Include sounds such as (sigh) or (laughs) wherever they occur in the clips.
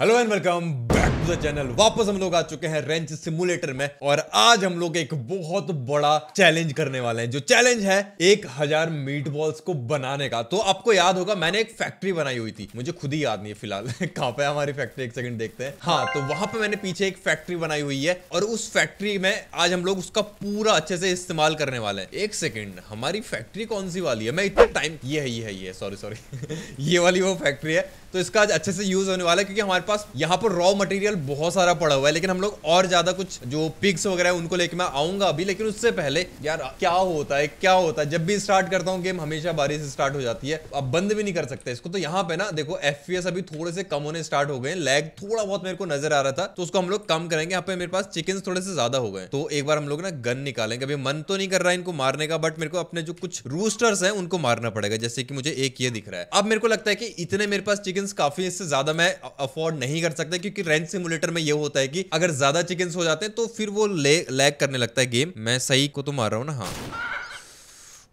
Hello and welcome channel वापस हम लोग आ चुके हैं रेंच सिमुलेटर में और आज हम लोग एक बहुत बड़ा चैलेंज करने वाले हैं जो चैलेंज है एक हजार मीट बॉल्स को बनाने का तो आपको याद होगा मैंने एक फैक्ट्री बनाई हुई थी मुझे खुद ही याद नहीं है फिलहाल (laughs) कहां पे हमारी फैक्ट्री एक सेकंड देखते हैं हाँ तो वहां पर मैंने पीछे एक फैक्ट्री बनाई हुई है और उस फैक्ट्री में आज हम लोग उसका पूरा अच्छे से इस्तेमाल करने वाले हैं एक सेकेंड हमारी फैक्ट्री कौन सी वाली है मैं इतना टाइम ये है ये है ये सॉरी सॉरी (laughs) ये वाली वो फैक्ट्री है तो इसका आज अच्छे से यूज होने वाला है क्योंकि हमारे पास यहाँ पर रॉ मटेरियल मटेरियल बहुत सारा पड़ा हुआ है लेकिन हम लोग और ज्यादा कुछ जो पिक्स वगैरह उनको लेके मैं आऊंगा अभी लेकिन उससे पहले यार क्या होता है क्या होता है जब भी स्टार्ट करता हूँ गेम हमेशा बारिश स्टार्ट हो जाती है अब बंद भी नहीं कर सकते इसको तो यहाँ पे ना देखो एफ अभी थोड़े से कम होने स्टार्ट हो गए लैग थोड़ा बहुत मेरे को नजर आ रहा था तो उसको हम लोग कम करेंगे यहाँ पे मेरे पास चिकन थोड़े से ज्यादा हो गए तो एक बार हम लोग ना गन निकालेंगे अभी मन तो नहीं कर रहा है इनको मारने का बट मेरे को अपने जो कुछ रूस्टर्स है उनको मारना पड़ेगा जैसे कि मुझे एक ये दिख रहा है अब मेरे को लगता है कि इतने मेरे पास चिकन काफी इससे ज्यादा मैं अफोर्ड नहीं कर सकता क्योंकि रेंट से सिमुलेटर में ये होता है कि अगर ज्यादा चिकन हो जाते हैं तो फिर वो लैग करने लगता है गेम मैं सही को तो मार रहा हूँ ना हाँ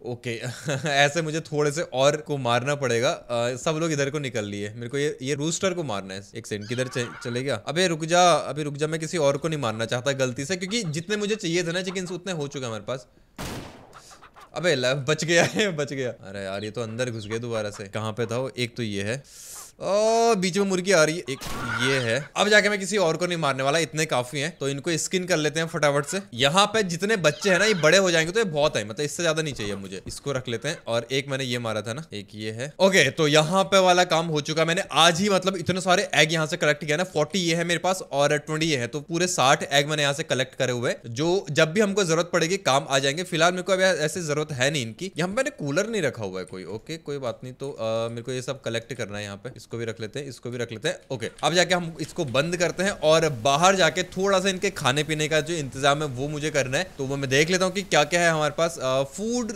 ओके okay. (laughs) ऐसे मुझे थोड़े से और को मारना पड़ेगा आ, सब लोग इधर को निकल लिए मेरे को ये ये रूस्टर को मारना है एक सेकंड किधर चले गया अबे रुक जा अभी रुक जा मैं किसी और को नहीं मारना चाहता गलती से क्योंकि जितने मुझे चाहिए थे ना चिकन उतने हो चुके हैं हमारे पास अबे बच गया है बच गया अरे यार ये तो अंदर घुस गया दोबारा से कहाँ पे था वो एक तो ये है ओ, बीच में मुर्गी आ रही है एक ये है अब जाके मैं किसी और को नहीं मारने वाला इतने काफी हैं तो इनको स्किन कर लेते हैं फटाफट से यहाँ पे जितने बच्चे हैं ना ये बड़े हो जाएंगे तो ये बहुत है मतलब इससे ज्यादा नहीं चाहिए मुझे इसको रख लेते हैं और एक मैंने ये मारा था ना एक ये है ओके तो यहाँ पे वाला काम हो चुका मैंने आज ही मतलब इतने सारे एग यहाँ से कलेक्ट किया ना फोर्टी ये है मेरे पास और ट्वेंटी ये है तो पूरे साठ एग मैंने यहाँ से कलेक्ट करे हुए जो जब भी हमको जरूरत पड़ेगी काम आ जाएंगे फिलहाल मेरे को अभी ऐसी जरूरत है नहीं इनकी यहाँ मैंने कूलर नहीं रखा हुआ है कोई ओके कोई बात नहीं तो मेरे को ये सब कलेक्ट करना है यहाँ पे इसको भी रख लेते हैं इसको भी रख लेते हैं ओके अब जाके हम इसको बंद करते हैं और बाहर जाके थोड़ा सा इनके खाने पीने का जो इंतजाम है वो मुझे करना है तो वो मैं देख लेता हूँ कि क्या क्या है हमारे पास फूड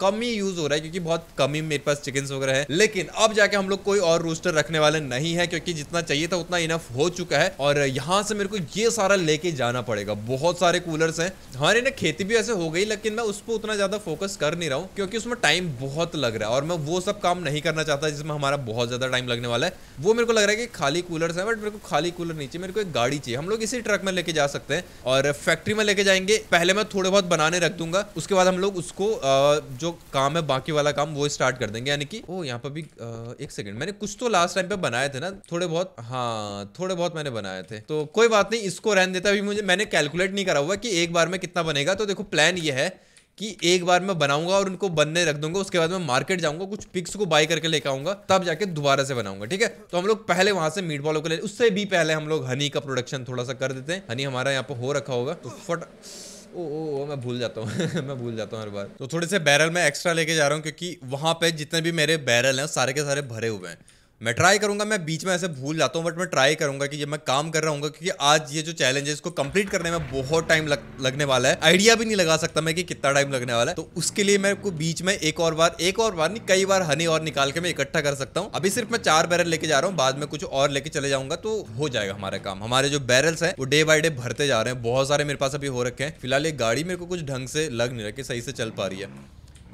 कम ही यूज हो रहा है क्योंकि बहुत कम ही मेरे पास चिकन्स वगैरह है लेकिन अब जाके हम लोग कोई और रूस्टर रखने वाले नहीं है क्योंकि जितना चाहिए था उतना इनफ हो चुका है और यहाँ से मेरे को ये सारा लेके जाना पड़ेगा बहुत सारे कूलर्स है हमारे ना खेती भी ऐसे हो गई लेकिन मैं उस पर उतना ज्यादा फोकस कर नहीं रहा हूँ क्योंकि उसमें टाइम बहुत लग रहा है और मैं वो सब काम नहीं करना चाहता जिसमें हमारा बहुत ज्यादा टाइम लगने वाला है वो मेरे को लग रहा है कि खाली कूलर है बट मेरे को खाली कूलर नहीं चाहिए मेरे को एक गाड़ी चाहिए हम लोग इसी ट्रक में लेके जा सकते हैं और फैक्ट्री में लेके जाएंगे पहले मैं थोड़े बहुत बनाने रख दूंगा उसके बाद हम लोग उसको जो काम है बाकी वाला काम वो स्टार्ट कर देंगे यानी कि ओ यहाँ पर भी आ, एक सेकंड मैंने कुछ तो लास्ट टाइम पे बनाए थे ना थोड़े बहुत हाँ थोड़े बहुत मैंने बनाए थे तो कोई बात नहीं इसको रहन देता अभी मुझे मैंने कैलकुलेट नहीं करा हुआ कि एक बार में कितना बनेगा तो देखो प्लान ये है कि एक बार मैं बनाऊंगा और उनको बनने रख दूंगा उसके बाद मैं मार्केट जाऊंगा कुछ पिक्स को बाय करके लेकर आऊंगा तब जाके दोबारा से बनाऊंगा ठीक है तो हम लोग पहले वहां से मीट बॉलों को ले उससे भी पहले हम लोग हनी का प्रोडक्शन थोड़ा सा कर देते हैं हनी हमारा यहाँ पर हो रखा होगा तो फट ओ ओ ओ मैं भूल जाता हूँ (laughs) मैं भूल जाता हूँ हर बार तो थोड़े से बैरल मैं एक्स्ट्रा लेके जा रहा हूँ क्योंकि वहाँ पे जितने भी मेरे बैरल हैं सारे के सारे भरे हुए हैं मैं ट्राई करूंगा मैं बीच में ऐसे भूल जाता हूँ बट मैं ट्राई करूंगा कि जब मैं काम कर रहा हूँ क्योंकि आज ये जो चैलेंज है इसको कंप्लीट करने में बहुत टाइम लग, लगने वाला है आइडिया भी नहीं लगा सकता मैं कि कितना टाइम लगने वाला है तो उसके लिए मैं को बीच में एक और बार एक और बार नहीं कई बार हनी और निकाल के मैं इकट्ठा कर सकता हूँ अभी सिर्फ मैं चार बैरल लेके जा रहा हूँ बाद में कुछ और लेके चले जाऊंगा तो हो जाएगा हमारा काम हमारे जो बैरल्स है वो डे बाय डे भरते जा रहे हैं बहुत सारे मेरे पास अभी हो रखे हैं फिलहाल ये गाड़ी मेरे को कुछ ढंग से लग नहीं रहा सही से चल पा रही है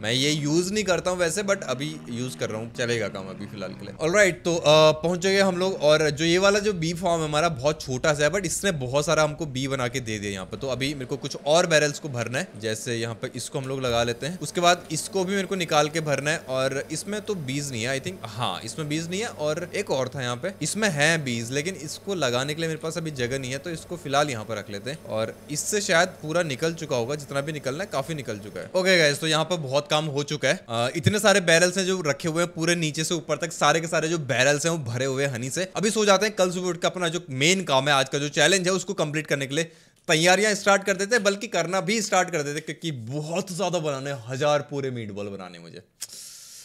मैं ये यूज़ नहीं करता हूँ वैसे बट अभी यूज़ कर रहा हूँ चलेगा काम अभी फिलहाल के लिए ऑल राइट तो पहुंच गए हम लोग और जो ये वाला जो बी फॉर्म हमारा बहुत छोटा सा है बट इसने बहुत सारा हमको बी बना के दे दिया यहाँ पर तो अभी मेरे को कुछ और बैरल्स को भरना है जैसे यहाँ पर इसको हम लोग लगा लेते हैं उसके बाद इसको भी मेरे को निकाल के भरना है और इसमें तो बीज नहीं है आई थिंक हाँ इसमें बीज नहीं है और एक और था यहाँ पे इसमें है बीज लेकिन इसको लगाने के लिए मेरे पास अभी जगह नहीं है तो इसको फिलहाल यहाँ पर रख लेते हैं और इससे शायद पूरा निकल चुका होगा जितना भी निकलना है काफी निकल चुका है ओके गाइज तो यहाँ पर बहुत कम हो चुका है इतने सारे बैरल्स हैं जो रखे हुए हैं पूरे नीचे से ऊपर तक सारे के सारे जो बैरल्स हैं वो भरे हुए हनी से अभी सो जाते हैं कल सुबह उठ के अपना जो मेन काम है आज का जो चैलेंज है उसको कंप्लीट करने के लिए तैयारियां स्टार्ट कर देते बल्कि करना भी स्टार्ट कर देते क्योंकि बहुत ज़्यादा बनाने हजार पूरे मीट बॉल बनाने मुझे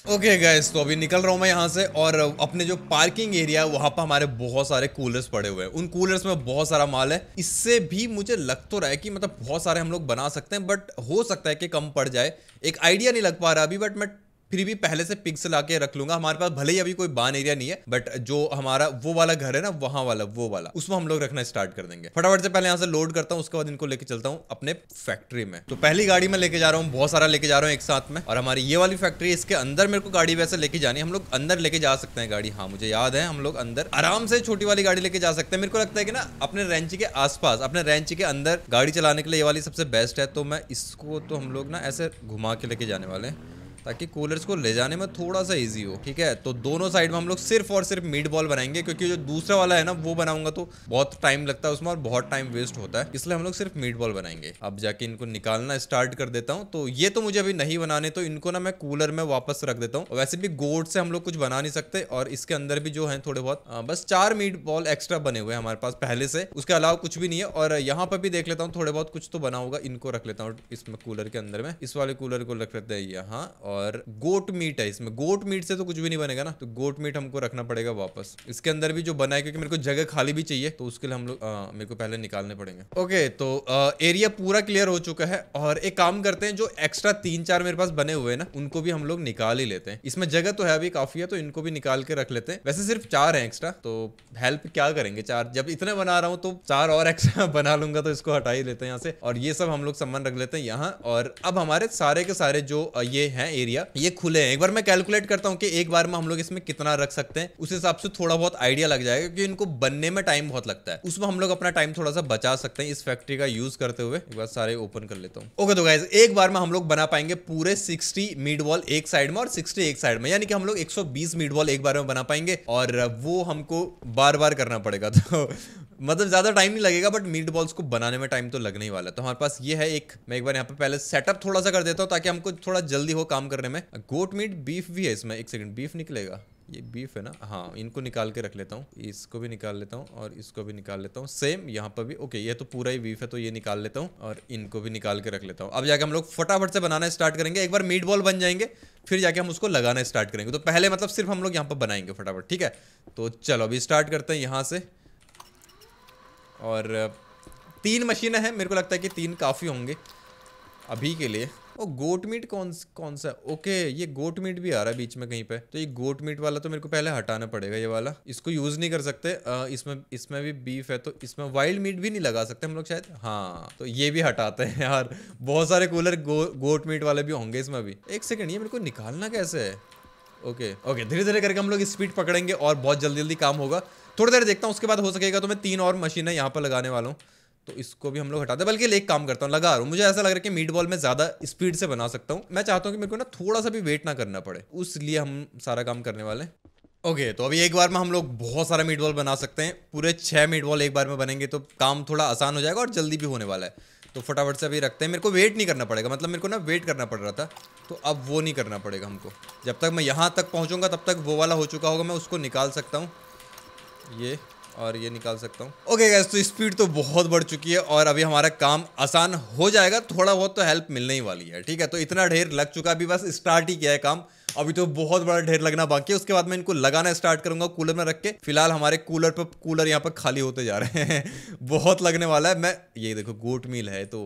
ओके okay गैस तो अभी निकल रहा हूँ मैं यहाँ से और अपने जो पार्किंग एरिया है वहाँ पर हमारे बहुत सारे कूलर्स पड़े हुए हैं उन कूलर्स में बहुत सारा माल है इससे भी मुझे लग तो रहा है कि मतलब बहुत सारे हम लोग बना सकते हैं बट हो सकता है कि कम पड़ जाए एक आइडिया नहीं लग पा रहा अभी बट मैं फिर भी पहले से ला के रख लूंगा हमारे पास भले ही अभी कोई बान एरिया नहीं है बट जो हमारा वो वाला घर है ना वहां वाला वो वाला उसमें हम लोग रखना स्टार्ट कर देंगे फटाफट से पहले यहाँ से लोड करता हूँ उसके बाद इनको लेके चलता हूँ अपने फैक्ट्री में तो पहली गाड़ी में लेके जा रहा हूँ बहुत सारा लेके जा रहा हूँ एक साथ में और हमारी ये वाली फैक्ट्री इसके अंदर मेरे को गाड़ी वैसे लेके जानी हम लोग अंदर लेके जा सकते हैं गाड़ी हाँ मुझे याद है हम लोग अंदर आराम से छोटी वाली गाड़ी लेके जा सकते हैं मेरे को लगता है कि ना अपने रेंची के आसपास अपने रेंच के अंदर गाड़ी चलाने के लिए ये वाली सबसे बेस्ट है तो मैं इसको तो हम लोग ना ऐसे घुमा के लेके जाने वाले हैं ताकि कूलर्स को ले जाने में थोड़ा सा ईजी हो ठीक है तो दोनों साइड में हम लोग सिर्फ और सिर्फ मीट बॉल बनाएंगे क्योंकि जो दूसरा वाला है ना वो बनाऊंगा तो बहुत टाइम लगता है उसमें और बहुत टाइम वेस्ट होता है इसलिए हम लोग सिर्फ मीट बॉल बनाएंगे अब जाके इनको निकालना स्टार्ट कर देता हूँ तो ये तो मुझे अभी नहीं बनाने तो इनको ना मैं कूलर में वापस रख देता हूँ वैसे भी गोड से हम लोग कुछ बना नहीं सकते और इसके अंदर भी जो है थोड़े बहुत बस चार मीट बॉल एक्स्ट्रा बने हुए हैं हमारे पास पहले से उसके अलावा कुछ भी नहीं है और यहाँ पर भी देख लेता हूँ थोड़े बहुत कुछ तो बना होगा इनको रख लेता हूँ इसमें कूलर के अंदर में इस वाले कूलर को रख लेते हैं यहाँ और और गोट मीट है इसमें गोट मीट से तो कुछ भी नहीं बनेगा ना तो गोट मीट हमको रखना पड़ेगा वापस इसके अंदर भी जो बना है क्योंकि मेरे को जगह खाली भी चाहिए तो उसके लिए हम लोग मेरे को पहले निकालने पड़ेंगे ओके तो आ, एरिया पूरा क्लियर हो चुका है और एक काम करते हैं जो एक्स्ट्रा तीन चार मेरे पास बने हुए ना उनको भी हम लोग निकाल ही लेते हैं इसमें जगह तो है अभी काफी है तो इनको भी निकाल के रख लेते हैं वैसे सिर्फ चार है एक्स्ट्रा तो हेल्प क्या करेंगे चार जब इतने बना रहा हूँ तो चार और एक्स्ट्रा (laughs) बना लूंगा तो इसको हटा ही लेते हैं यहाँ से और ये सब हम लोग सामान रख लेते हैं यहाँ और अब हमारे सारे के सारे जो ये है एरिया ये खुले हैं एक बार मैं कैलकुलेट करता हूँ कि एक बार में हम लोग इसमें कितना रख सकते हैं उस हिसाब से थोड़ा बहुत आइडिया लग जाएगा क्योंकि इनको बनने में टाइम बहुत लगता है उसमें हम लोग अपना टाइम थोड़ा सा बचा सकते हैं इस फैक्ट्री का यूज करते हुए एक बार सारे ओपन कर लेता हूँ ओके तो गाइज एक बार में हम लोग बना पाएंगे पूरे सिक्सटी मीड वॉल एक साइड में और सिक्सटी एक साइड में यानी कि हम लोग एक मीड वॉल एक बार में बना पाएंगे और वो हमको बार बार करना पड़ेगा (laughs) तो मतलब ज्यादा टाइम नहीं लगेगा बट मीट बॉल्स को बनाने में टाइम तो लगने ही वाला है तो हमारे पास ये है एक मैं एक बार यहाँ पे पहले सेटअप थोड़ा सा कर देता हूँ ताकि हमको थोड़ा जल्दी हो काम करने में गोट मीट बीफ भी है इसमें एक सेकंड बीफ निकलेगा ये बीफ है ना हाँ इनको निकाल के रख लेता हूँ इसको भी निकाल लेता हूँ और इसको भी निकाल लेता हूँ सेम यहाँ पर भी ओके ये तो पूरा ही बीफ है तो ये निकाल लेता हूँ और इनको भी निकाल के रख लेता हूँ अब जाके हम लोग फटाफट से बनाना स्टार्ट करेंगे एक बार मीट बॉल बन जाएंगे फिर जाके हम उसको लगाना स्टार्ट करेंगे तो पहले मतलब सिर्फ हम लोग यहाँ पर बनाएंगे फटाफट ठीक है तो चलो अभी स्टार्ट करते हैं यहाँ से और तीन मशीनें हैं मेरे को लगता है कि तीन काफ़ी होंगे अभी के लिए ओ गोट मीट कौन कौन सा ओके ये गोट मीट भी आ रहा है बीच में कहीं पे तो ये गोट मीट वाला तो मेरे को पहले हटाना पड़ेगा ये वाला इसको यूज नहीं कर सकते इसमें इसमें भी बीफ है तो इसमें वाइल्ड मीट भी नहीं लगा सकते हम लोग शायद हाँ तो ये भी हटाते हैं यार बहुत सारे कूलर गो, गोट मीट वाले भी होंगे इसमें भी एक सेकेंड ये मेरे को निकालना कैसे है ओके ओके धीरे धीरे करके हम लोग स्पीड पकड़ेंगे और बहुत जल्दी जल्दी काम होगा थोड़ी देर देखता हूँ उसके बाद हो सकेगा तो मैं तीन और मशीनें यहाँ पर लगाने वाला हूँ तो इसको भी हम लोग हटाते बल्कि एक काम करता हूँ लगा रहा हूँ मुझे ऐसा लग रहा है कि मीट बॉल में ज़्यादा स्पीड से बना सकता हूँ मैं चाहता हूँ कि मेरे को ना थोड़ा सा भी वेट ना करना पड़े उस लिए हम सारा काम करने वाले हैं ओके okay, तो अभी एक बार में हम लोग बहुत सारा मीट बॉल बना सकते हैं पूरे छः मीट बॉल एक बार में बनेंगे तो काम थोड़ा आसान हो जाएगा और जल्दी भी होने वाला है तो फटाफट से अभी रखते हैं मेरे को वेट नहीं करना पड़ेगा मतलब मेरे को ना वेट करना पड़ रहा था तो अब वो नहीं करना पड़ेगा हमको जब तक मैं यहाँ तक पहुँचूँगा तब तक वो वाला हो चुका होगा मैं उसको निकाल सकता हूँ ये और ये निकाल सकता हूँ ओके गैस तो स्पीड तो बहुत बढ़ चुकी है और अभी हमारा काम आसान हो जाएगा थोड़ा बहुत तो हेल्प मिलने ही वाली है ठीक है तो इतना ढेर लग चुका है अभी बस स्टार्ट ही किया है काम अभी तो बहुत बड़ा ढेर लगना बाकी है उसके बाद मैं इनको लगाना स्टार्ट करूंगा कूलर में रख के फिलहाल हमारे कूलर पर कूलर यहाँ पर खाली होते जा रहे हैं (laughs) बहुत लगने वाला है मैं ये देखो गोट मील है तो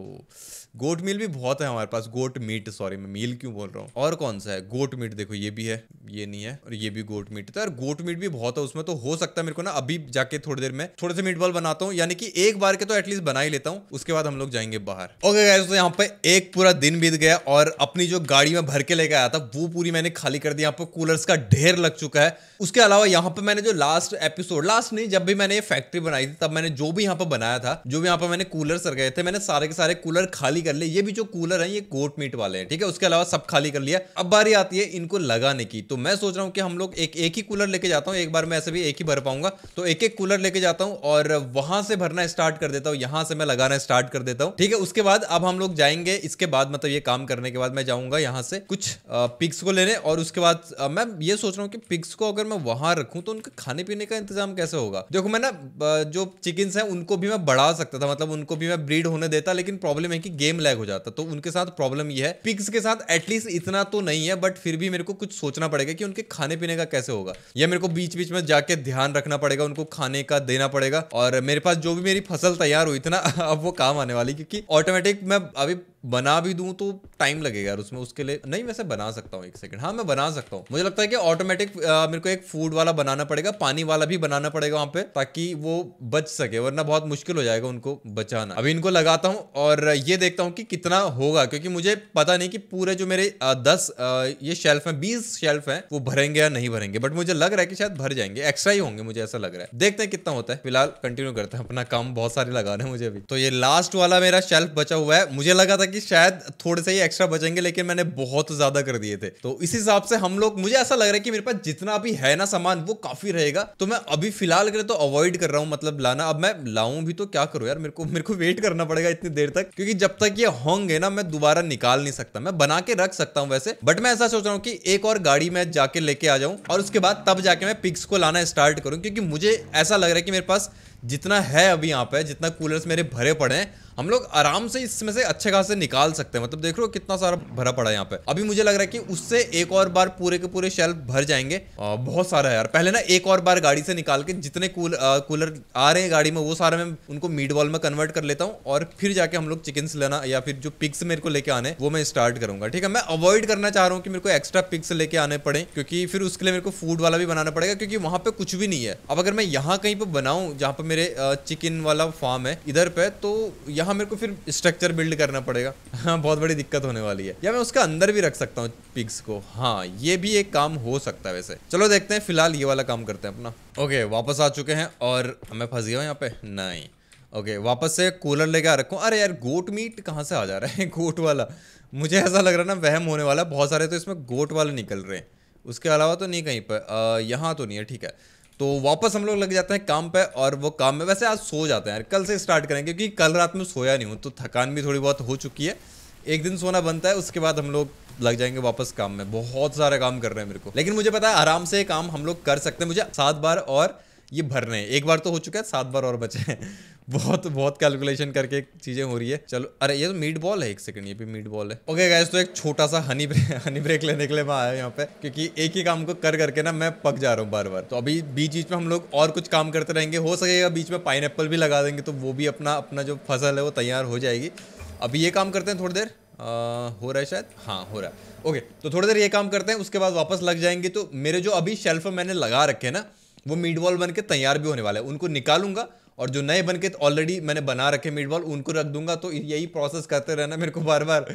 गोट मील भी बहुत है हमारे पास गोट मीट सॉरी मैं मील क्यों बोल रहा हूँ और कौन सा है गोट मीट देखो ये भी है ये नहीं है और ये भी गोट मीट तो यार गोट मीट भी बहुत है उसमें तो हो सकता है मेरे को ना अभी जाके थोड़ी देर में थोड़े से मीट बॉल बनाता हूँ यानी कि एक बार के तो एटलीस्ट बना ही लेता हूँ उसके बाद हम लोग जाएंगे बाहर ओके गाइस तो यहाँ पे एक पूरा दिन बीत गया और अपनी जो गाड़ी में भर के लेके आया था वो पूरी मैंने खाली कर दी यहाँ पे कूलर्स का ढेर लग चुका है उसके अलावा यहाँ पे मैंने जो लास्ट एपिसोड लास्ट नहीं जब भी मैंने ये फैक्ट्री बनाई थी तब मैंने जो भी यहाँ पे बनाया था जो भी यहाँ पे मैंने कूलर्स रखे थे मैंने सारे के सारे कूलर खाली खाली कर ले ये भी जो कूलर है ये कोट मीट वाले हैं ठीक है उसके अलावा सब खाली कर लिया अब बारी आती है इनको लगाने की तो मैं सोच रहा हूँ कि हम लोग एक एक ही कूलर लेके जाता हूँ एक बार मैं ऐसे भी एक ही भर पाऊंगा तो एक एक कूलर लेके जाता हूँ और वहां से भरना स्टार्ट कर देता हूँ यहाँ से मैं लगाना स्टार्ट कर देता हूँ ठीक है उसके बाद अब हम लोग जाएंगे इसके बाद मतलब ये काम करने के बाद मैं जाऊंगा यहाँ से कुछ पिक्स को लेने और उसके बाद मैं ये सोच रहा हूँ कि पिक्स को अगर मैं वहां रखूँ तो उनके खाने पीने का इंतजाम कैसे होगा देखो मैं ना जो चिकन्स हैं उनको भी मैं बढ़ा सकता था मतलब उनको भी मैं ब्रीड होने देता लेकिन प्रॉब्लम है कि गेम गेम लैग हो जाता तो उनके साथ प्रॉब्लम ये है पिग्स के साथ एटलीस्ट इतना तो नहीं है बट फिर भी मेरे को कुछ सोचना पड़ेगा कि उनके खाने पीने का कैसे होगा या मेरे को बीच बीच में जाके ध्यान रखना पड़ेगा उनको खाने का देना पड़ेगा और मेरे पास जो भी मेरी फसल तैयार हुई थी ना (laughs) अब वो काम आने वाली क्योंकि ऑटोमेटिक मैं अभी बना भी दूं तो टाइम लगेगा यार उसमें उसके लिए नहीं वैसे बना सकता हूँ एक सेकंड हाँ मैं बना सकता हूँ मुझे लगता है कि ऑटोमेटिक मेरे को एक फूड वाला बनाना पड़ेगा पानी वाला भी बनाना पड़ेगा वहाँ पे ताकि वो बच सके वरना बहुत मुश्किल हो जाएगा उनको बचाना अभी इनको लगाता हूँ और ये देखता हूँ कि कितना होगा क्योंकि मुझे पता नहीं कि पूरे जो मेरे दस ये शेल्फ है बीस शेल्फ है वो भरेंगे या नहीं भरेंगे बट मुझे लग रहा है कि शायद भर जाएंगे एक्स्ट्रा ही होंगे मुझे ऐसा लग रहा है देखते हैं कितना होता है फिलहाल कंटिन्यू करते हैं अपना काम बहुत सारे लगा रहे हैं मुझे अभी तो ये लास्ट वाला मेरा शेल्फ बचा हुआ है मुझे लगा था था कि शायद थोड़े से ही एक्स्ट्रा बचेंगे लेकिन मैंने बहुत ज्यादा कर दिए थे तो इस हिसाब से हम लोग मुझे ऐसा लग रहा है कि मेरे पास जितना भी है ना सामान वो काफी रहेगा तो मैं अभी फिलहाल करे तो अवॉइड कर रहा हूँ मतलब लाना अब मैं लाऊ भी तो क्या करो यार मेरे को मेरे को वेट करना पड़ेगा इतनी देर तक क्योंकि जब तक ये होंगे ना मैं दोबारा निकाल नहीं सकता मैं बना के रख सकता हूँ वैसे बट मैं ऐसा सोच रहा हूँ कि एक और गाड़ी में जाके लेके आ जाऊँ और उसके बाद तब जाके मैं पिक्स को लाना स्टार्ट करूँ क्योंकि मुझे ऐसा लग रहा है कि मेरे पास जितना है अभी यहाँ पे जितना कूलर्स मेरे भरे पड़े हैं हम लोग आराम से इसमें से अच्छे खासे निकाल सकते हैं मतलब देख लो कितना सारा भरा पड़ा है यहाँ पे अभी मुझे लग रहा है कि उससे एक और बार पूरे के पूरे शेल्फ भर जाएंगे आ, बहुत सारा है यार पहले ना एक और बार गाड़ी से निकाल के जितने कूल आ, कूलर आ रहे हैं गाड़ी में वो सारे मैं उनको मीट बॉल में कन्वर्ट कर लेता हूँ और फिर जाके हम लोग चिकन्स लेना या फिर जो पिक्स मेरे को लेके आने वो मैं स्टार्ट करूंगा ठीक है मैं अवॉइड करना चाह रहा हूँ कि मेरे को एक्स्ट्रा पिक्स लेके आने पड़े क्योंकि फिर उसके लिए मेरे को फूड वाला भी बनाना पड़ेगा क्योंकि वहां पे कुछ भी नहीं है अब अगर मैं यहाँ कहीं पर बनाऊँ जहाँ पे मेरे चिकन वाला फार्म है इधर पे तो यहाँ यहाँ मेरे को फिर स्ट्रक्चर बिल्ड करना पड़ेगा हाँ बहुत बड़ी दिक्कत होने वाली है या मैं उसके अंदर भी रख सकता हूँ पिग्स को हाँ ये भी एक काम हो सकता है वैसे चलो देखते हैं फिलहाल ये वाला काम करते हैं अपना ओके वापस आ चुके हैं और मैं फंस गया हूँ यहाँ पे नहीं ओके okay, वापस से कूलर लेके आ रखो अरे यार गोट मीट कहाँ से आ जा रहा है गोट (laughs) वाला मुझे ऐसा लग रहा है ना वहम होने वाला बहुत सारे तो इसमें गोट वाले निकल रहे हैं उसके अलावा तो नहीं कहीं पर यहाँ तो नहीं है ठीक है तो वापस हम लोग लग जाते हैं काम पे और वो काम में वैसे आज सो जाते हैं यार कल से स्टार्ट करेंगे क्योंकि कल रात में सोया नहीं हूँ तो थकान भी थोड़ी बहुत हो चुकी है एक दिन सोना बनता है उसके बाद हम लोग लग जाएंगे वापस काम में बहुत सारा काम कर रहे हैं मेरे को लेकिन मुझे पता है आराम से काम हम लोग कर सकते हैं मुझे सात बार और ये भरने एक बार तो हो चुका है सात बार और बचे हैं बहुत बहुत कैलकुलेशन करके चीजें हो रही है चलो अरे ये तो मीट बॉल है एक सेकंड ये भी मीट बॉल है ओके okay, तो एक छोटा सा हनी ब्रेक हनी ब्रेक लेने के लिए मैं आया यहाँ पे क्योंकि एक ही काम को कर करके ना मैं पक जा रहा हूँ बार बार तो अभी बीच बीच में हम लोग और कुछ काम करते रहेंगे हो सकेगा बीच में पाइन भी लगा देंगे तो वो भी अपना अपना जो फसल है वो तैयार हो जाएगी अभी ये काम करते हैं थोड़ी देर आ, हो रहा है शायद हाँ हो रहा है ओके तो थोड़ी देर ये काम करते हैं उसके बाद वापस लग जाएंगे तो मेरे जो अभी शेल्फ मैंने लगा रखे हैं ना वो मीट बॉल बन के तैयार भी होने वाला है उनको निकालूंगा और जो नए बन के तो ऑलरेडी मैंने बना रखे मीट बॉल उनको रख दूंगा तो यही प्रोसेस करते रहना मेरे को बार बार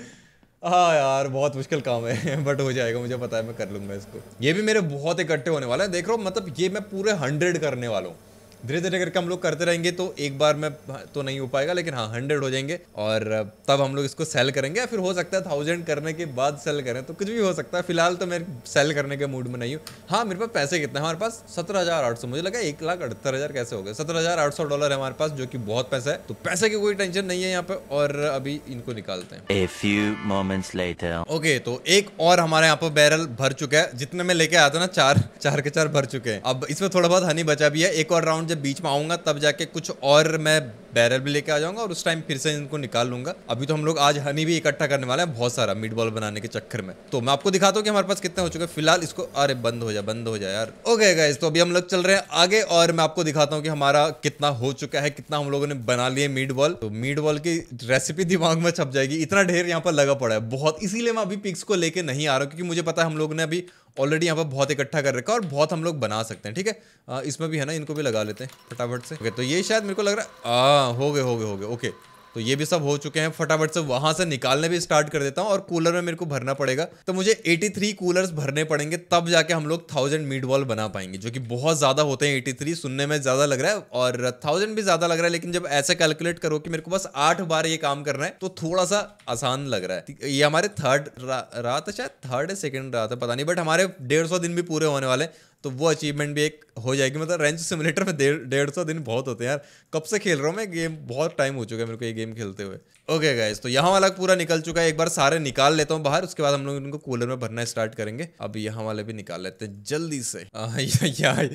हाँ यार बहुत मुश्किल काम है बट (laughs) हो जाएगा मुझे पता है मैं कर लूँगा इसको ये भी मेरे बहुत इकट्ठे होने वाला है देख रहा हूँ मतलब ये मैं पूरे हंड्रेड करने वाला हूँ धीरे धीरे करके हम लोग करते रहेंगे तो एक बार में तो नहीं हो पाएगा लेकिन हाँ हंड्रेड हो जाएंगे और तब हम लोग इसको सेल करेंगे या फिर हो सकता है थाउजेंड करने के बाद सेल करें तो कुछ भी हो सकता है फिलहाल तो मैं सेल करने के मूड में नहीं हूँ हाँ मेरे पास पैसे कितने हमारे पास सत्रह हज़ार आठ सौ मुझे लगा एक लाख अठहत्तर हज़ार कैसे हो गए सत्रह हज़ार आठ सौ डॉलर है हमारे पास जो कि बहुत पैसा है तो पैसे की कोई टेंशन नहीं है यहाँ पे और अभी इनको निकालते हैं A few moments ओके तो एक और हमारे यहाँ पर बैरल भर चुका है जितने में लेके आया था ना चार चार के चार भर चुके हैं अब इसमें थोड़ा बहुत हनी बचा भी है एक और राउंड जब बीच में आऊँगा तब जाके कुछ और मैं बैरल भी लेके आ जाऊंगा और उस टाइम फिर से इनको निकाल लूंगा अभी तो हम लोग आज हनी भी इकट्ठा करने वाले हैं बहुत सारा मीट बॉल बनाने के चक्कर में तो मैं आपको दिखाता हूँ कि हमारे पास कितना हो चुका है फिलहाल इसको अरे बंद हो जाए बंद हो जाए यार ओके गाइज तो अभी हम लोग चल रहे हैं आगे और मैं आपको दिखाता हूँ कि हमारा कितना हो चुका है कितना हम लोगों ने बना लिए मीट बॉल तो मीट बॉल की रेसिपी दिमाग में छप जाएगी इतना ढेर यहाँ पर लगा पड़ा है बहुत इसीलिए मैं अभी पिक्स को लेके नहीं आ रहा हूँ क्योंकि मुझे पता है हम लोग ने अभी ऑलरेडी यहाँ पर बहुत इकट्ठा कर रखा और बहुत हम लोग बना सकते हैं ठीक है इसमें भी है ना इनको भी लगा लेते हैं फटाफट से ओके तो ये शायद मेरे को लग रहा है हाँ हो गए हो गए हो गए ओके तो ये भी सब हो चुके हैं फटाफट से वहां से निकालने भी स्टार्ट कर देता हूँ और कूलर में मेरे को भरना पड़ेगा तो मुझे 83 कूलर्स भरने पड़ेंगे तब जाके हम लोग थाउजेंड मीट बॉल बना पाएंगे जो कि बहुत ज्यादा होते हैं 83 सुनने में ज्यादा लग रहा है और थाउजेंड भी ज्यादा लग रहा है लेकिन जब ऐसे कैलकुलेट करो कि मेरे को बस आठ बार ये काम करना है तो थोड़ा सा आसान लग रहा है ये हमारे थर्ड रात शायद थर्ड सेकेंड रात है पता नहीं बट हमारे डेढ़ दिन भी पूरे होने वाले तो वो अचीवमेंट भी एक हो जाएगी मतलब रेंज सिमुलेटर में डेढ़ सौ दिन बहुत होते हैं यार कब से खेल रहा हूँ मैं गेम बहुत टाइम हो चुका है मेरे को ये गेम खेलते हुए ओके गाइज तो यहाँ वाला पूरा निकल चुका है एक बार सारे निकाल लेता हूँ बाहर उसके बाद हम लोग इनको कूलर में भरना स्टार्ट करेंगे अब यहाँ वाले भी निकाल लेते हैं जल्दी से (laughs) यहाँ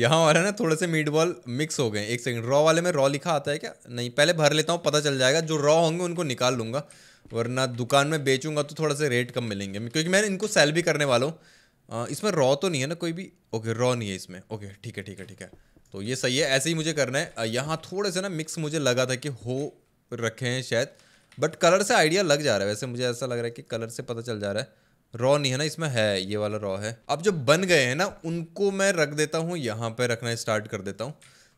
यहाँ वाले ना थोड़े से मीट बॉल मिक्स हो गए एक सेकंड रॉ वाले में रॉ लिखा आता है क्या नहीं पहले भर लेता हूँ पता चल जाएगा जो रॉ होंगे उनको निकाल लूंगा वरना दुकान में बेचूंगा तो थोड़ा सा रेट कम मिलेंगे क्योंकि मैं इनको सेल भी करने वाला हूँ इसमें रॉ तो नहीं है ना कोई भी ओके रॉ नहीं है इसमें ओके ठीक है ठीक है ठीक है तो ये सही है ऐसे ही मुझे करना है यहाँ थोड़े से ना मिक्स मुझे लगा था कि हो रखे हैं शायद बट कलर से आइडिया लग जा रहा है वैसे मुझे ऐसा लग रहा है कि कलर से पता चल जा रहा है रॉ नहीं है ना इसमें है ये वाला रॉ है अब जो बन गए हैं ना उनको मैं रख देता हूँ यहाँ पर रखना स्टार्ट कर देता हूँ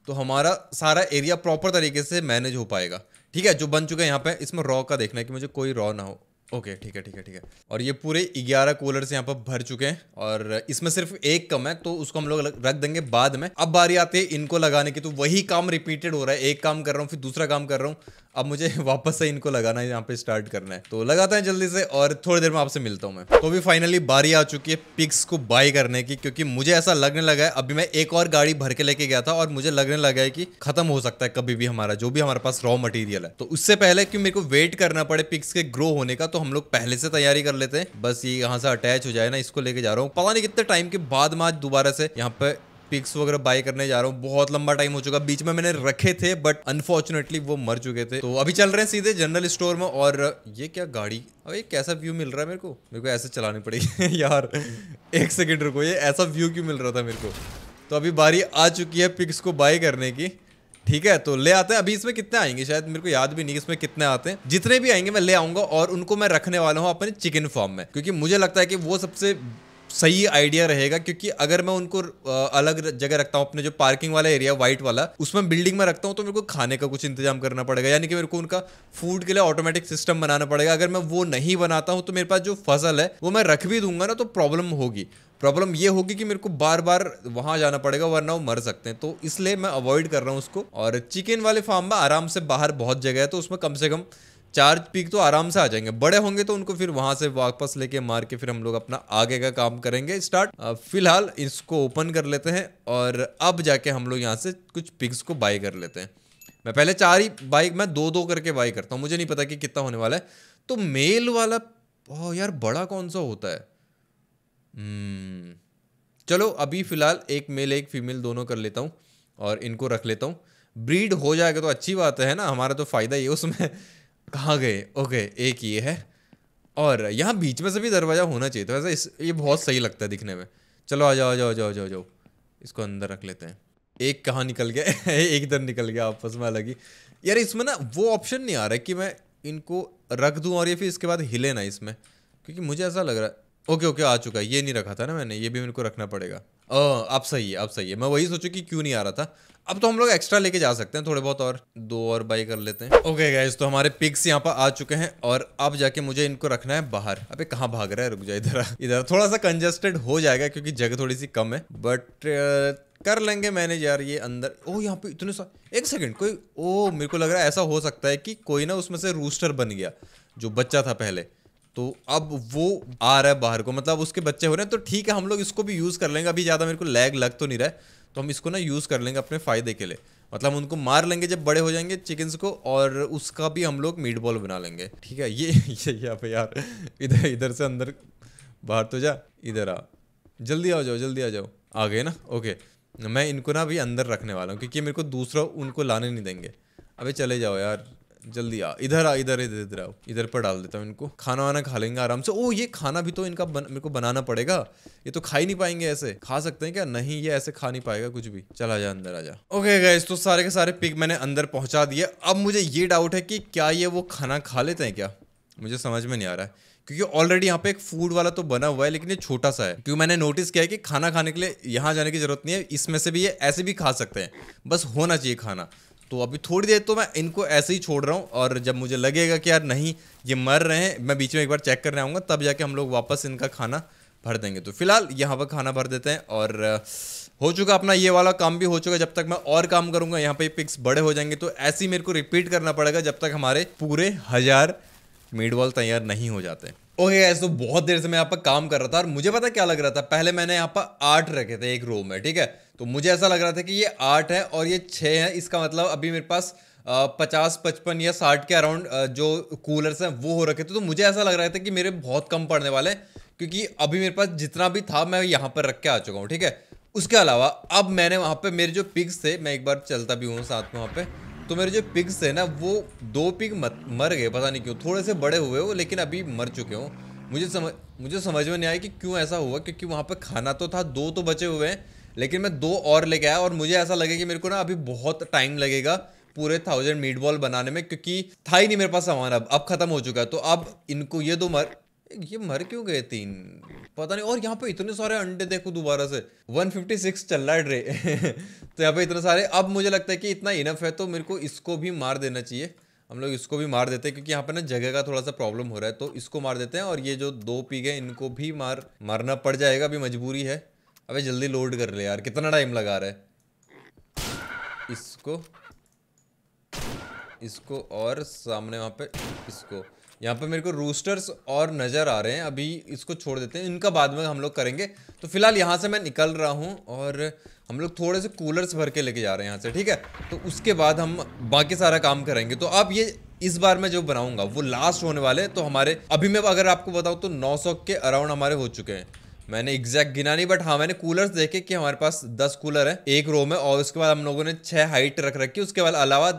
तो हमारा सारा एरिया प्रॉपर तरीके से मैनेज हो पाएगा ठीक है जो बन चुका है यहाँ पर इसमें रॉ का देखना है कि मुझे कोई रॉ ना हो ओके okay, ठीक है ठीक है ठीक है और ये पूरे ग्यारह कूलर्स यहाँ पर भर चुके हैं और इसमें सिर्फ एक कम है तो उसको हम लोग रख देंगे बाद में अब बारी आती है इनको लगाने की तो वही काम रिपीटेड हो रहा है एक काम कर रहा हूँ फिर दूसरा काम कर रहा हूँ अब मुझे (laughs) वापस से इनको लगाना है यहाँ पे स्टार्ट करना है तो लगाते हैं जल्दी से और थोड़ी देर में आपसे मिलता हूँ मैं तो भी फाइनली बारी आ चुकी है पिक्स को बाय करने की क्योंकि मुझे ऐसा लगने लगा है अभी मैं एक और गाड़ी भर के लेके गया था और मुझे लगने लगा है कि खत्म हो सकता है कभी भी हमारा जो भी हमारे पास रॉ मटेरियल है तो उससे पहले क्यों मेरे को वेट करना पड़े पिक्स के ग्रो होने का तो तो हम लोग पहले से तैयारी कर लेते हैं बस ये यहाँ से अटैच हो जाए ना इसको लेके जा रहा हूँ पता नहीं कितने टाइम के बाद मैं आज दोबारा से यहाँ पे पिक्स वगैरह बाय करने जा रहा हूँ बहुत लंबा टाइम हो चुका बीच में मैंने रखे थे बट अनफॉर्चुनेटली वो मर चुके थे तो अभी चल रहे हैं सीधे जनरल स्टोर में और ये क्या गाड़ी अब ये कैसा व्यू मिल रहा है मेरे को मेरे को ऐसे चलानी पड़ेगी (laughs) यार एक सेकेंड रुको ये ऐसा व्यू क्यों मिल रहा था मेरे को तो अभी बारी आ चुकी है पिक्स को बाय करने की ठीक है तो ले आते हैं अभी इसमें कितने आएंगे शायद मेरे को याद भी नहीं इसमें कितने आते हैं जितने भी आएंगे मैं ले आऊंगा और उनको मैं रखने वाला हूँ अपने चिकन फॉर्म में क्योंकि मुझे लगता है कि वो सबसे सही आइडिया रहेगा क्योंकि अगर मैं उनको अलग जगह रखता हूँ अपने जो पार्किंग वाला एरिया व्हाइट वाला उसमें बिल्डिंग में रखता हूँ तो मेरे को खाने का कुछ इंतजाम करना पड़ेगा यानी कि मेरे को उनका फूड के लिए ऑटोमेटिक सिस्टम बनाना पड़ेगा अगर मैं वो नहीं बनाता हूँ तो मेरे पास जो फसल है वो मैं रख भी दूंगा ना तो प्रॉब्लम होगी प्रॉब्लम ये होगी कि मेरे को बार बार वहाँ जाना पड़ेगा वरना वो मर सकते हैं तो इसलिए मैं अवॉइड कर रहा हूँ उसको और चिकन वाले फार्म में आराम से बाहर बहुत जगह है तो उसमें कम से कम चार पीक तो आराम से आ जाएंगे बड़े होंगे तो उनको फिर वहाँ से वापस लेके मार के फिर हम लोग अपना आगे का काम करेंगे स्टार्ट फिलहाल इसको ओपन कर लेते हैं और अब जाके हम लोग यहाँ से कुछ पिक्स को बाई कर लेते हैं मैं पहले चार ही बाइक मैं दो दो करके बाई करता हूँ मुझे नहीं पता कि कितना होने वाला है तो मेल वाला ओ यार बड़ा कौन सा होता है हम्म। चलो अभी फ़िलहाल एक मेल एक फीमेल दोनों कर लेता हूँ और इनको रख लेता हूँ ब्रीड हो जाएगा तो अच्छी बात है ना हमारा तो फ़ायदा ही है उसमें (laughs) कहाँ गए ओके एक ये है और यहाँ बीच में से भी दरवाज़ा होना चाहिए तो वैसे इस ये बहुत सही लगता है दिखने में चलो आ जाओ आ जाओ आ जाओ आ जाओ जाओ इसको अंदर रख लेते हैं एक कहाँ निकल गया (laughs) एक इधर निकल गया आपस में अलग ही यार इसमें ना वो ऑप्शन नहीं आ रहा है कि मैं इनको रख दूँ और ये फिर इसके बाद हिले ना इसमें क्योंकि मुझे ऐसा लग रहा है ओके ओके आ चुका है ये नहीं रखा था ना मैंने ये भी मेरे को रखना पड़ेगा अब सही है अब सही है मैं वही सोचू कि क्यों नहीं आ रहा था अब तो हम लोग एक्स्ट्रा लेके जा सकते हैं थोड़े बहुत और दो और बाई कर लेते हैं ओके गाइज तो हमारे पिक्स यहाँ पर आ चुके हैं और अब जाके मुझे इनको रखना है बाहर अबे कहाँ भाग रहा है रुक जाए इधर इधर थोड़ा सा कंजेस्टेड हो जाएगा क्योंकि जगह थोड़ी सी कम है बट कर लेंगे मैनेज यार ये अंदर ओ यहाँ पे इतने सा एक सेकंड कोई ओ मेरे को लग रहा है ऐसा हो सकता है कि कोई ना उसमें से रूस्टर बन गया जो बच्चा था पहले तो अब वो आ रहा है बाहर को मतलब उसके बच्चे हो रहे हैं तो ठीक है हम लोग इसको भी यूज़ कर लेंगे अभी ज़्यादा मेरे को लैग लग तो नहीं रहा है तो हम इसको ना यूज़ कर लेंगे अपने फ़ायदे के लिए मतलब हम उनको मार लेंगे जब बड़े हो जाएंगे चिकन्स को और उसका भी हम लोग मीट बॉल बना लेंगे ठीक है ये (laughs) ये यहाँ पे यार इधर इधर से अंदर बाहर तो जा इधर आ जल्दी आ जाओ जल्दी आ जाओ आ गए ना ओके मैं इनको ना अभी अंदर रखने वाला हूँ क्योंकि मेरे को दूसरा उनको लाने नहीं देंगे अभी चले जाओ यार जल्दी आ इधर आ इधर इधर इधर आओ इधर पर डाल देता हूँ इनको खाना वाना खा लेंगे आराम से ओ ये खाना भी तो इनका बन, मेरे को बनाना पड़ेगा ये तो खा ही नहीं पाएंगे ऐसे खा सकते हैं क्या नहीं ये ऐसे खा नहीं पाएगा कुछ भी चला जा अंदर आ जा ओके गैस तो सारे के सारे पिक मैंने अंदर पहुंचा दिए अब मुझे ये डाउट है कि क्या ये वो खाना खा लेते हैं क्या मुझे समझ में नहीं आ रहा है क्योंकि ऑलरेडी यहाँ पे एक फूड वाला तो बना हुआ है लेकिन ये छोटा सा है क्योंकि मैंने नोटिस किया है कि खाना खाने के लिए यहाँ जाने की जरूरत नहीं है इसमें से भी ये ऐसे भी खा सकते हैं बस होना चाहिए खाना तो अभी थोड़ी देर तो मैं इनको ऐसे ही छोड़ रहा हूँ और जब मुझे लगेगा कि यार नहीं ये मर रहे हैं मैं बीच में एक बार चेक करने आऊँगा तब जाके हम लोग वापस इनका खाना भर देंगे तो फिलहाल यहाँ पर खाना भर देते हैं और हो चुका अपना ये वाला काम भी हो चुका जब तक मैं और काम करूँगा यहाँ पर पिक्स बड़े हो जाएंगे तो ऐसे ही मेरे को रिपीट करना पड़ेगा जब तक हमारे पूरे हज़ार मीडवॉल तैयार नहीं हो जाते ओके okay, तो बहुत देर से मैं यहाँ पर काम कर रहा था और मुझे पता क्या लग रहा था पहले मैंने यहाँ पर आठ रखे थे एक रो में ठीक है तो मुझे ऐसा लग रहा था कि ये आठ है और ये छः है इसका मतलब अभी मेरे पास पचास पचपन या साठ के अराउंड जो कूलर्स हैं वो हो रखे थे तो मुझे ऐसा लग रहा था कि मेरे बहुत कम पड़ने वाले क्योंकि अभी मेरे पास जितना भी था मैं यहाँ पर रख के आ चुका हूँ ठीक है उसके अलावा अब मैंने वहाँ पर मेरे जो पिग्स थे मैं एक बार चलता भी हूँ साथ में वहाँ पर तो मेरे जो पिग्स थे ना वो दो पिग मर गए पता नहीं क्यों थोड़े से बड़े हुए वो लेकिन अभी मर चुके हों मुझे समझ मुझे समझ में नहीं आया कि क्यों ऐसा हुआ क्योंकि वहाँ पर खाना तो था दो तो बचे हुए हैं लेकिन मैं दो और लेके आया और मुझे ऐसा लगे कि मेरे को ना अभी बहुत टाइम लगेगा पूरे थाउजेंड मीट बॉल बनाने में क्योंकि था ही नहीं मेरे पास सामान अब अब खत्म हो चुका है तो अब इनको ये दो मर ये मर क्यों गए तीन पता नहीं और यहाँ पे इतने सारे अंडे देखो दोबारा से 156 चल रहा है ड्रे (laughs) तो यहाँ पे इतने सारे अब मुझे लगता है कि इतना इनफ है तो मेरे को इसको भी मार देना चाहिए हम लोग इसको भी मार देते हैं क्योंकि यहाँ पे ना जगह का थोड़ा सा प्रॉब्लम हो रहा है तो इसको मार देते हैं और ये जो दो पी गए इनको भी मार मारना पड़ जाएगा अभी मजबूरी है अभी जल्दी लोड कर ले यार कितना टाइम लगा रहा है इसको इसको और सामने वहाँ पे इसको यहाँ पर मेरे को रूस्टर्स और नज़र आ रहे हैं अभी इसको छोड़ देते हैं इनका बाद में हम लोग करेंगे तो फिलहाल यहाँ से मैं निकल रहा हूँ और हम लोग थोड़े से कूलर्स भर के लेके जा रहे हैं यहाँ से ठीक है तो उसके बाद हम बाकी सारा काम करेंगे तो आप ये इस बार मैं जो बनाऊँगा वो लास्ट होने वाले हैं तो हमारे अभी मैं अगर आपको बताऊँ तो नौ के अराउंड हमारे हो चुके हैं मैंने एग्जैक्ट गिना नहीं बट हाँ मैंने कूलर्स देखे कि हमारे पास दस कूलर है एक रो में और उसके बाद हम लोगों ने छः हाइट रख रखी उसके बाद अलावा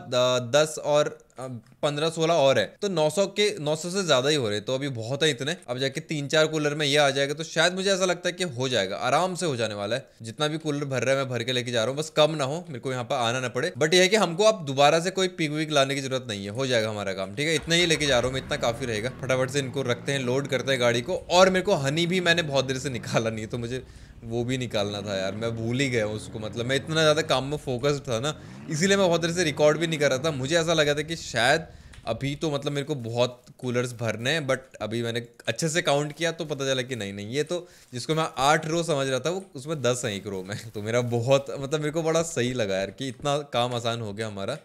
दस और पंद्रह सोलह और है तो नौ सौ के नौ सौ से ज्यादा ही हो रहे तो अभी बहुत है इतने अब जाके तीन चार कूलर में ये आ जाएगा तो शायद मुझे ऐसा लगता है कि हो जाएगा आराम से हो जाने वाला है जितना भी कूलर भर रहे हैं मैं भर के लेके जा रहा हूँ बस कम ना हो मेरे को यहाँ पर आना ना पड़े बट यह है कि हमको अब दोबारा से कोई पिक विक लाने की जरूरत नहीं है हो जाएगा हमारा काम ठीक है इतना ही लेके जा रहा हूँ मैं इतना काफी रहेगा फटाफट से इनको रखते हैं लोड करते हैं गाड़ी को और मेरे को हनी भी मैंने बहुत देर से निकाला नहीं है तो मुझे वो भी निकालना था यार मैं भूल ही गया उसको मतलब मैं इतना ज़्यादा काम में फोकस्ड था ना इसीलिए मैं बहुत देर से रिकॉर्ड भी नहीं कर रहा था मुझे ऐसा लगा था कि शायद अभी तो मतलब मेरे को बहुत कूलर्स भरने हैं बट अभी मैंने अच्छे से काउंट किया तो पता चला कि नहीं नहीं ये तो जिसको मैं आठ रो समझ रहा था वो उसमें दस हैं एक रो में तो मेरा बहुत मतलब मेरे को बड़ा सही लगा यार कि इतना काम आसान हो गया हमारा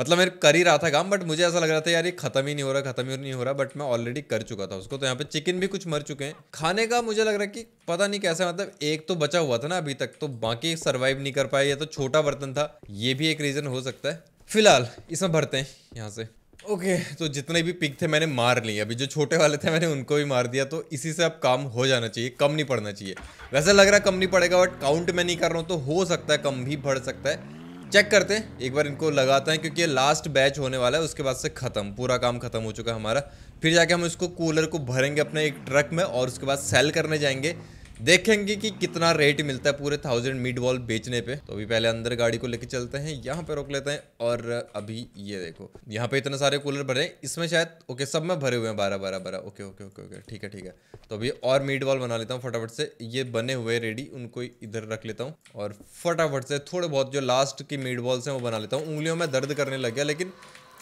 मतलब मेरे कर ही रहा था काम बट मुझे ऐसा लग रहा था यार ये खत्म ही नहीं हो रहा खत्म ही नहीं हो रहा बट मैं ऑलरेडी कर चुका था उसको तो यहाँ पे चिकन भी कुछ मर चुके हैं खाने का मुझे लग रहा है कि पता नहीं कैसा मतलब एक तो बचा हुआ था ना अभी तक तो बाकी सर्वाइव नहीं कर पाए तो छोटा बर्तन था ये भी एक रीज़न हो सकता है फिलहाल इसमें भरते हैं यहाँ से ओके okay, तो जितने भी पिक थे मैंने मार लिए अभी जो छोटे वाले थे मैंने उनको भी मार दिया तो इसी से अब काम हो जाना चाहिए कम नहीं पड़ना चाहिए वैसे लग रहा है कम नहीं पड़ेगा बट काउंट मैं नहीं कर रहा हूँ तो हो सकता है कम भी पड़ सकता है चेक करते हैं एक बार इनको लगाते हैं क्योंकि ये लास्ट बैच होने वाला है उसके बाद से ख़त्म पूरा काम ख़त्म हो चुका है हमारा फिर जाके हम इसको कूलर को भरेंगे अपने एक ट्रक में और उसके बाद सेल करने जाएंगे देखेंगे कि कितना रेट मिलता है पूरे थाउजेंड मीट बॉल बेचने पे तो अभी पहले अंदर गाड़ी को लेके चलते हैं यहाँ पे रोक लेते हैं और अभी ये देखो यहाँ पे इतने सारे कूलर भरे इसमें शायद ओके सब में भरे हुए हैं बारह बारह बारह ओके ओके ओके ओके ठीक है ठीक है तो अभी और मीट बॉल बना लेता हूँ फटाफट से ये बने हुए रेडी उनको इधर रख लेता हूँ और फटाफट से थोड़े बहुत जो लास्ट की मीट बॉल्स हैं वो बना लेता हूँ उंगलियों में दर्द करने लग गया लेकिन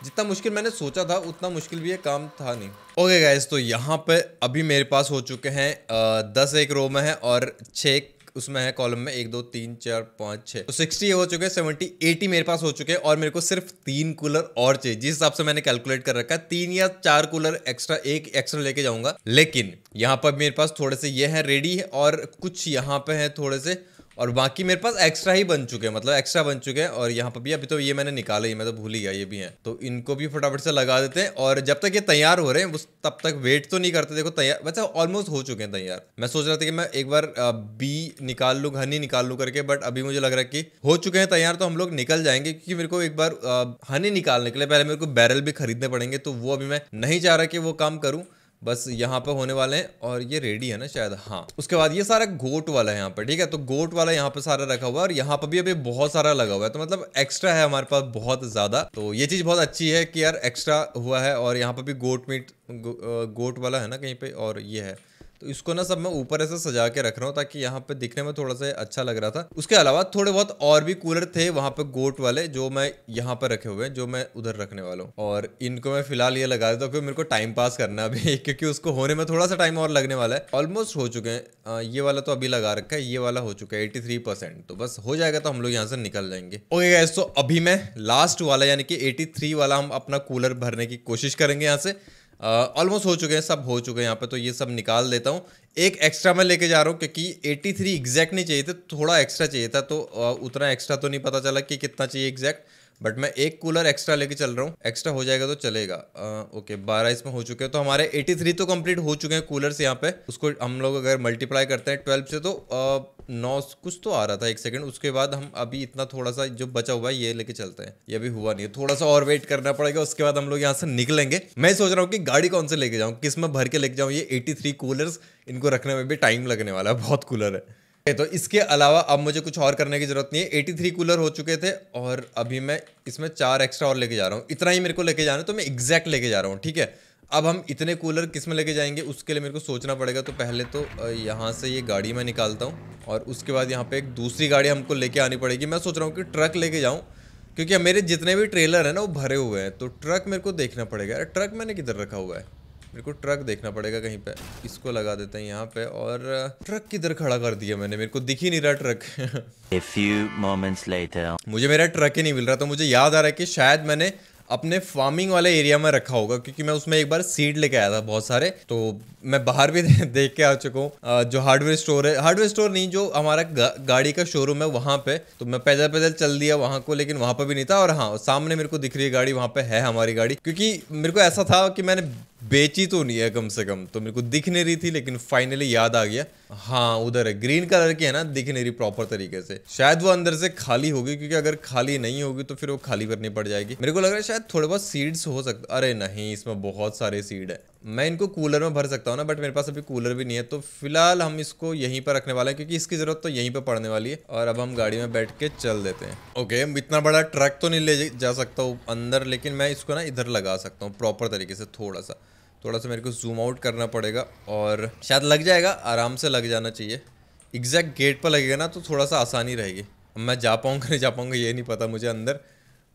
जितना मुश्किल मैंने सोचा था उतना मुश्किल भी ये काम था नहीं ओके गाइज तो यहाँ पे अभी मेरे पास हो चुके हैं दस एक रो में है और छः उसमें है कॉलम में एक दो तीन चार पाँच छः तो सिक्सटी हो चुके हैं सेवेंटी एटी मेरे पास हो चुके हैं और मेरे को सिर्फ तीन कूलर और चाहिए जिस हिसाब से मैंने कैलकुलेट कर रखा है तीन या चार कूलर एक्स्ट्रा एक एक्स्ट्रा लेके जाऊंगा लेकिन यहाँ पर मेरे पास थोड़े से ये है रेडी है और कुछ यहाँ पे है थोड़े से और बाकी मेरे पास एक्स्ट्रा ही बन चुके हैं मतलब एक्स्ट्रा बन चुके हैं और यहाँ पर भी अभी तो ये मैंने निकाला ही मैं तो भूल ही गया ये भी है तो इनको भी फटाफट से लगा देते हैं और जब तक ये तैयार हो रहे हैं उस तब तक वेट तो नहीं करते देखो तैयार वैसे ऑलमोस्ट हो चुके हैं तैयार मैं सोच रहा था कि मैं एक बार बी निकाल लूँ हनी निकाल लूँ करके बट अभी मुझे लग रहा है कि हो चुके हैं तैयार तो हम लोग निकल जाएंगे क्योंकि मेरे को एक बार हनी निकालने के लिए पहले मेरे को बैरल भी खरीदने पड़ेंगे तो वो अभी मैं नहीं चाह रहा कि वो काम करूँ बस यहाँ पे होने वाले हैं और ये रेडी है ना शायद हाँ उसके बाद ये सारा गोट वाला है यहाँ पर ठीक है तो गोट वाला यहाँ पे सारा रखा हुआ है और यहाँ पर भी अभी बहुत सारा लगा हुआ है तो मतलब एक्स्ट्रा है हमारे पास बहुत ज़्यादा तो ये चीज़ बहुत अच्छी है कि यार एक्स्ट्रा हुआ है और यहाँ पर भी गोट मीट गो, गोट वाला है ना कहीं पर और ये है तो इसको ना सब मैं ऊपर ऐसे सजा के रख रहा हूँ ताकि यहाँ पे दिखने में थोड़ा सा अच्छा लग रहा था उसके अलावा थोड़े बहुत और भी कूलर थे वहाँ पे गोट वाले जो मैं यहाँ पर रखे हुए हैं जो मैं उधर रखने वाला हूँ और इनको मैं फिलहाल ये लगा देता हूँ क्योंकि मेरे को टाइम पास करना अभी (laughs) क्योंकि उसको होने में थोड़ा सा टाइम और लगने वाला है ऑलमोस्ट हो चुके हैं ये वाला तो अभी लगा रखा है ये वाला हो चुका है एटी तो बस हो जाएगा तो हम लोग यहाँ से निकल जाएंगे ओके गैस तो अभी मैं लास्ट वाला यानी कि एटी वाला हम अपना कूलर भरने की कोशिश करेंगे यहाँ से ऑलमोस्ट हो चुके हैं सब हो चुके हैं यहाँ पे तो ये सब निकाल देता हूँ एक एक्स्ट्रा मैं लेके जा रहा हूँ क्योंकि 83 एग्जैक्ट नहीं चाहिए थे थोड़ा एक्स्ट्रा चाहिए था तो उतना एक्स्ट्रा तो नहीं पता चला कि कितना चाहिए एग्जैक्ट बट मैं एक कूलर एक्स्ट्रा लेके चल रहा हूँ एक्स्ट्रा हो जाएगा तो चलेगा आ, ओके बारह इसमें हो चुके हैं तो हमारे एटी थ्री तो कंप्लीट हो चुके हैं से यहाँ पे उसको हम लोग अगर मल्टीप्लाई करते हैं ट्वेल्व से तो नौ कुछ तो आ रहा था एक सेकंड उसके बाद हम अभी इतना थोड़ा सा जो बचा हुआ है ये लेके चलते हैं ये अभी हुआ नहीं है थोड़ा सा और वेट करना पड़ेगा उसके बाद हम लोग यहाँ से निकलेंगे मैं सोच रहा हूँ कि गाड़ी कौन से लेके जाऊँ किस में भर के लेके जाऊँ ये एटी थ्री इनको रखने में भी टाइम लगने वाला है बहुत कूलर है तो इसके अलावा अब मुझे कुछ और करने की ज़रूरत नहीं है एटी थ्री कूलर हो चुके थे और अभी मैं इसमें चार एक्स्ट्रा और लेके जा रहा हूँ इतना ही मेरे को लेके जाना है तो मैं एग्जैक्ट लेके जा रहा हूँ ठीक है अब हम इतने कूलर किस में लेके जाएंगे उसके लिए मेरे को सोचना पड़ेगा तो पहले तो यहाँ से ये गाड़ी मैं निकालता हूँ और उसके बाद यहाँ पर एक दूसरी गाड़ी हमको लेके आनी पड़ेगी मैं सोच रहा हूँ कि ट्रक लेके जाऊँ क्योंकि मेरे जितने भी ट्रेलर हैं ना वो भरे हुए हैं तो ट्रक मेरे को देखना पड़ेगा अरे ट्रक मैंने किधर रखा हुआ है मेरे को ट्रक देखना पड़ेगा कहीं पे इसको लगा देते हैं यहाँ पे और ट्रक किधर खड़ा कर दिया मैंने मेरे को दिख ही नहीं रहा truck A few moments later. मुझे मेरा ट्रक ही नहीं मिल रहा तो मुझे याद आ रहा है कि शायद मैंने अपने फार्मिंग वाले एरिया में रखा होगा क्योंकि मैं उसमें एक बार सीड लेके आया था बहुत सारे तो मैं बाहर भी (laughs) देख के आ चुका हूँ जो हार्डवेयर स्टोर है हार्डवेयर स्टोर नहीं जो हमारा गा, गाड़ी का शोरूम है वहाँ पे तो मैं पैदल पैदल चल दिया वहाँ को लेकिन वहाँ पर भी नहीं था और हाँ सामने मेरे को दिख रही है गाड़ी वहाँ पे है हमारी गाड़ी क्योंकि मेरे को ऐसा था कि मैंने बेची तो नहीं है कम से कम तो मेरे को दिख नहीं रही थी लेकिन फाइनली याद आ गया हाँ उधर है ग्रीन कलर की है ना दिख नहीं रही प्रॉपर तरीके से शायद वो अंदर से खाली होगी क्योंकि अगर खाली नहीं होगी तो फिर वो खाली करनी पड़ जाएगी मेरे को लग रहा है शायद थोड़े बहुत सीड्स हो सकते अरे नहीं इसमें बहुत सारे सीड है मैं इनको कूलर में भर सकता हूँ ना बट मेरे पास अभी कूलर भी नहीं है तो फिलहाल हम इसको यहीं पर रखने वाले हैं क्योंकि इसकी ज़रूरत तो यहीं पर पड़ने वाली है और अब हम गाड़ी में बैठ के चल देते हैं ओके इतना बड़ा ट्रक तो नहीं ले जा सकता हूँ अंदर लेकिन मैं इसको ना इधर लगा सकता हूँ प्रॉपर तरीके से थोड़ा सा थोड़ा सा मेरे को जूम आउट करना पड़ेगा और शायद लग जाएगा आराम से लग जाना चाहिए एग्जैक्ट गेट पर लगेगा ना तो थोड़ा सा आसानी रहेगी मैं जा पाऊँगा नहीं जा पाऊँगा ये नहीं पता मुझे अंदर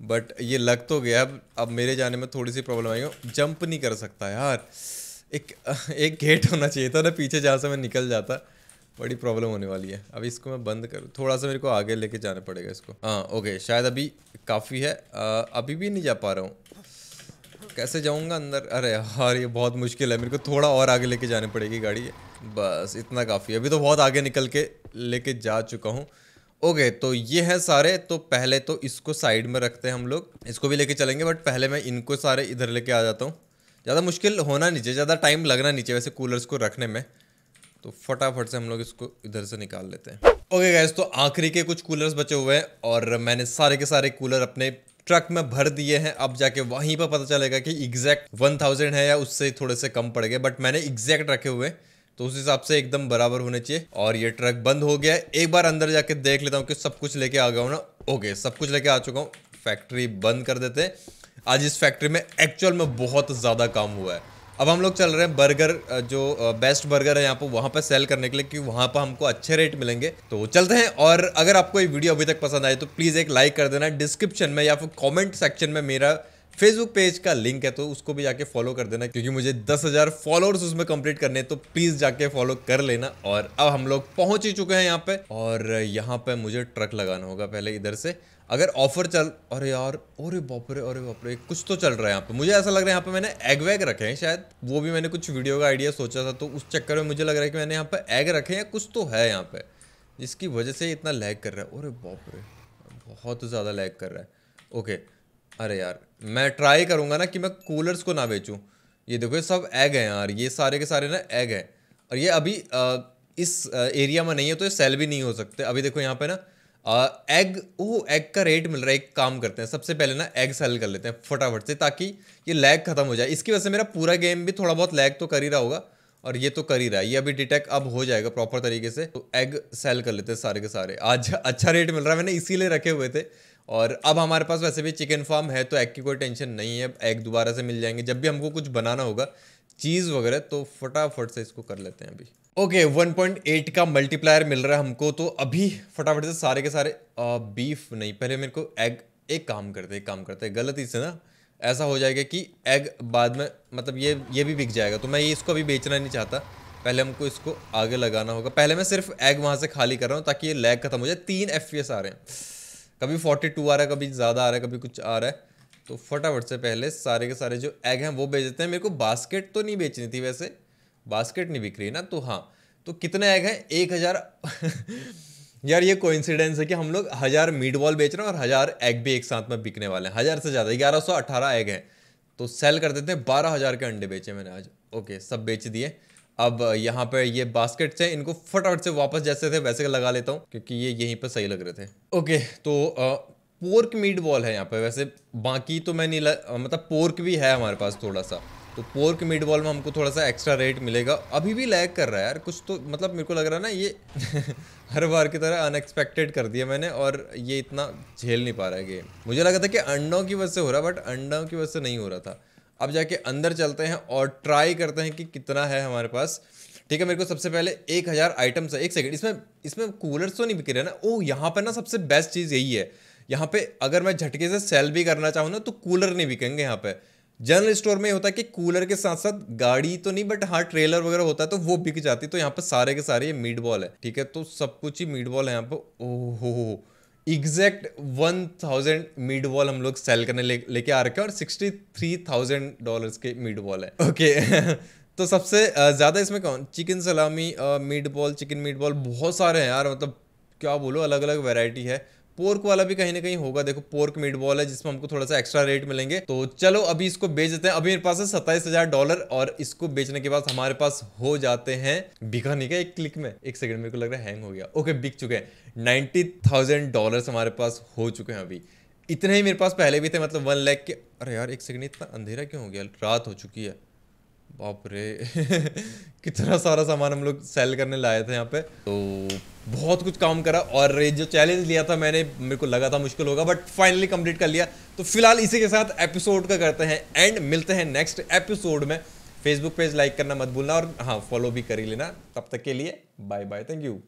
बट ये लग तो गया अब अब मेरे जाने में थोड़ी सी प्रॉब्लम आई जंप नहीं कर सकता यार एक एक गेट होना चाहिए था ना पीछे जहाँ से मैं निकल जाता बड़ी प्रॉब्लम होने वाली है अभी इसको मैं बंद करूँ थोड़ा सा मेरे को आगे लेके जाना पड़ेगा इसको हाँ ओके शायद अभी काफ़ी है आ, अभी भी नहीं जा पा रहा हूँ कैसे जाऊँगा अंदर अरे यार ये बहुत मुश्किल है मेरे को थोड़ा और आगे लेके जानी पड़ेगी गाड़ी बस इतना काफ़ी है अभी तो बहुत आगे निकल के लेके जा चुका हूँ ओके okay, तो ये है सारे तो पहले तो इसको साइड में रखते हैं हम लोग इसको भी लेके चलेंगे बट पहले मैं इनको सारे इधर लेके आ जाता हूँ ज़्यादा मुश्किल होना नहीं चाहिए ज़्यादा टाइम लगना नहीं चाहिए वैसे कूलर्स को रखने में तो फटाफट से हम लोग इसको इधर से निकाल लेते हैं ओके गैस तो आखिरी के कुछ कूलर्स बचे हुए हैं और मैंने सारे के सारे कूलर अपने ट्रक में भर दिए हैं अब जाके वहीं पर पता चलेगा कि एग्जैक्ट वन थाउजेंड है या उससे थोड़े से कम पड़ गए बट मैंने एग्जैक्ट रखे हुए हैं तो उस हिसाब से एकदम बराबर होने चाहिए और ये ट्रक बंद हो गया एक बार अंदर जाके देख लेता हूँ कि सब कुछ लेके आ गया हूँ ना ओके सब कुछ लेके आ चुका हूँ फैक्ट्री बंद कर देते हैं आज इस फैक्ट्री में एक्चुअल में बहुत ज़्यादा काम हुआ है अब हम लोग चल रहे हैं बर्गर जो बेस्ट बर्गर है यहाँ पर वहाँ पर सेल करने के लिए क्योंकि वहाँ पर हमको अच्छे रेट मिलेंगे तो चलते हैं और अगर आपको ये वीडियो अभी तक पसंद आए तो प्लीज़ एक लाइक कर देना डिस्क्रिप्शन में या फिर कॉमेंट सेक्शन में मेरा फेसबुक पेज का लिंक है तो उसको भी जाके फॉलो कर देना क्योंकि मुझे दस हजार फॉलोअर्स उसमें कंप्लीट करने तो प्लीज जाके फॉलो कर लेना और अब हम लोग पहुंच ही चुके हैं यहाँ पे और यहाँ पे मुझे ट्रक लगाना होगा पहले इधर से अगर ऑफर चल अरे यार अरे बापरे अरे बापरे कुछ तो चल रहा है यहाँ पे मुझे ऐसा लग रहा है यहाँ पे मैंने एग वैग रखे हैं शायद वो भी मैंने कुछ वीडियो का आइडिया सोचा था तो उस चक्कर में मुझे लग रहा है कि मैंने यहाँ पे एग रखे हैं कुछ तो है यहाँ पे जिसकी वजह से इतना लैग कर रहा है अरे बापरे बहुत ज़्यादा लैग कर रहा है ओके अरे यार मैं ट्राई करूँगा ना कि मैं कूलर्स को ना बेचूँ ये देखो ये सब एग हैं यार ये सारे के सारे ना एग हैं और ये अभी आ, इस एरिया में नहीं है तो ये सेल भी नहीं हो सकते अभी देखो यहाँ पे ना आ, एग वो एग का रेट मिल रहा है एक काम करते हैं सबसे पहले ना एग सेल कर लेते हैं फटाफट से ताकि ये लैग खत्म हो जाए इसकी वजह से मेरा पूरा गेम भी थोड़ा बहुत लैग तो कर ही रहा होगा और ये तो कर ही रहा है ये अभी डिटेक्ट अब हो जाएगा प्रॉपर तरीके से तो एग सेल कर लेते हैं सारे के सारे आज अच्छा रेट मिल रहा है मैंने इसीलिए रखे हुए थे और अब हमारे पास वैसे भी चिकन फार्म है तो एग की कोई टेंशन नहीं है एग दोबारा से मिल जाएंगे जब भी हमको कुछ बनाना होगा चीज़ वगैरह तो फटाफट से इसको कर लेते हैं अभी ओके okay, 1.8 का मल्टीप्लायर मिल रहा है हमको तो अभी फटाफट से सारे के सारे आ, बीफ नहीं पहले मेरे को एग एक काम करते एक काम करते गलत से ना ऐसा हो जाएगा कि एग बाद में मतलब ये ये भी बिक जाएगा तो मैं ये इसको अभी बेचना नहीं चाहता पहले हमको इसको आगे लगाना होगा पहले मैं सिर्फ एग वहाँ से खाली कर रहा हूँ ताकि ये लैग खत्म हो जाए तीन एफ आ रहे हैं कभी फोर्टी टू आ रहा है कभी ज़्यादा आ रहा है कभी कुछ आ रहा है तो फटाफट से पहले सारे के सारे जो एग हैं वो बेच देते हैं मेरे को बास्केट तो नहीं बेचनी थी वैसे बास्केट नहीं बिक रही ना तो हाँ तो कितने एग हैं एक हज़ार (laughs) यार ये कोइंसिडेंस है कि हम लोग हज़ार मीट बॉल बेच रहे हैं और हज़ार एग भी एक साथ में बिकने वाले हैं हज़ार से ज़्यादा ग्यारह सौ अठारह एग हैं तो सेल कर देते हैं बारह हज़ार के अंडे बेचे मैंने आज ओके सब बेच दिए अब यहाँ पर ये बास्केट से इनको फटाफट से वापस जैसे थे वैसे लगा लेता हूँ क्योंकि ये यहीं पर सही लग रहे थे ओके तो आ, पोर्क मीट बॉल है यहाँ पे वैसे बाकी तो मैं नहीं लग, मतलब पोर्क भी है हमारे पास थोड़ा सा तो पोर्क मीट बॉल में हमको थोड़ा सा एक्स्ट्रा रेट मिलेगा अभी भी लैग कर रहा है यार कुछ तो मतलब मेरे को लग रहा है ना ये (laughs) हर बार की तरह अनएक्सपेक्टेड कर दिया मैंने और ये इतना झेल नहीं पा रहा है गेम मुझे लगा था कि अंडों की वजह से हो रहा बट अंडों की वजह से नहीं हो रहा था अब जाके अंदर चलते हैं और ट्राई करते हैं कि कितना है हमारे पास ठीक है मेरे को सबसे पहले एक हज़ार आइटम्स है एक सेकेंड इसमें इसमें कूलर्स तो नहीं बिक रहे ना ओ यहाँ पर ना सबसे बेस्ट चीज़ यही है यहाँ पे अगर मैं झटके से सेल भी करना चाहूँ ना तो कूलर नहीं बिकेंगे यहाँ पे जनरल स्टोर में होता है कि कूलर के साथ साथ गाड़ी तो नहीं बट हाँ ट्रेलर वगैरह होता है तो वो बिक जाती तो यहाँ पर सारे के सारे ये मीट बॉल है ठीक है तो सब कुछ ही मीट बॉल है यहाँ पर हो exact one thousand mid wall हम लोग सेल करने ले, लेके आ रखे हैं और सिक्सटी थ्री थाउजेंड डॉलर के मीड वॉल है ओके तो सबसे ज़्यादा इसमें कौन chicken salami meat ball chicken meat ball बहुत सारे हैं यार मतलब क्या बोलो अलग अलग वेराइटी है पोर्क वाला भी कहीं ना कहीं होगा देखो पोर्क मीट बॉल है जिसमें हमको थोड़ा सा एक्स्ट्रा रेट मिलेंगे तो चलो अभी इसको बेच देते हैं अभी मेरे पास है सत्ताईस हजार डॉलर और इसको बेचने के बाद हमारे पास हो जाते हैं बिका नहीं क्या एक क्लिक में एक सेकंड मेरे को लग रहा है हैंग हो गया ओके बिक चुके हैं नाइनटी थाउजेंड डॉलर हमारे पास हो चुके हैं अभी इतने ही मेरे पास पहले भी थे मतलब वन लैख के अरे यार एक सेकंड इतना अंधेरा क्यों हो गया रात हो चुकी है बाप रे (laughs) कितना सारा सामान हम लोग सेल करने लाए थे यहाँ पे तो बहुत कुछ काम करा और ये जो चैलेंज लिया था मैंने मेरे को लगा था मुश्किल होगा बट फाइनली कंप्लीट कर लिया तो फिलहाल इसी के साथ एपिसोड का करते हैं एंड मिलते हैं नेक्स्ट एपिसोड में फेसबुक पेज लाइक करना मत भूलना और हाँ फॉलो भी कर ही लेना तब तक के लिए बाय बाय थैंक यू